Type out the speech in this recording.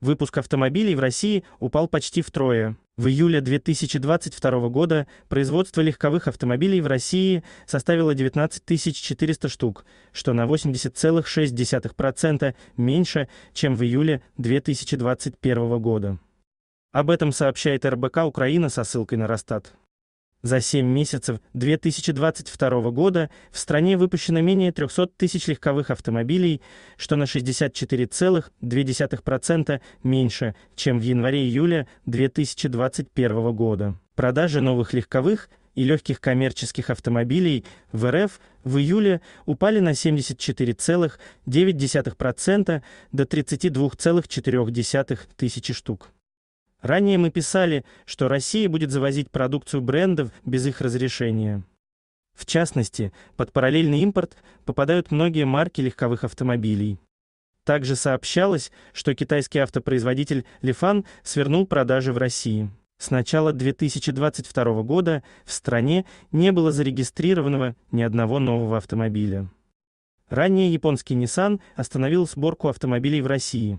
Выпуск автомобилей в России упал почти втрое. В июле 2022 года производство легковых автомобилей в России составило 19 400 штук, что на 80,6% меньше, чем в июле 2021 года. Об этом сообщает РБК Украина со ссылкой на Росстат. За 7 месяцев 2022 года в стране выпущено менее 300 тысяч легковых автомобилей, что на 64,2% меньше, чем в январе-июле 2021 года. Продажи новых легковых и легких коммерческих автомобилей в РФ в июле упали на 74,9% до 32,4 тысячи штук. Ранее мы писали, что Россия будет завозить продукцию брендов без их разрешения. В частности, под параллельный импорт попадают многие марки легковых автомобилей. Также сообщалось, что китайский автопроизводитель Лифан свернул продажи в России. С начала 2022 года в стране не было зарегистрированного ни одного нового автомобиля. Ранее японский Nissan остановил сборку автомобилей в России.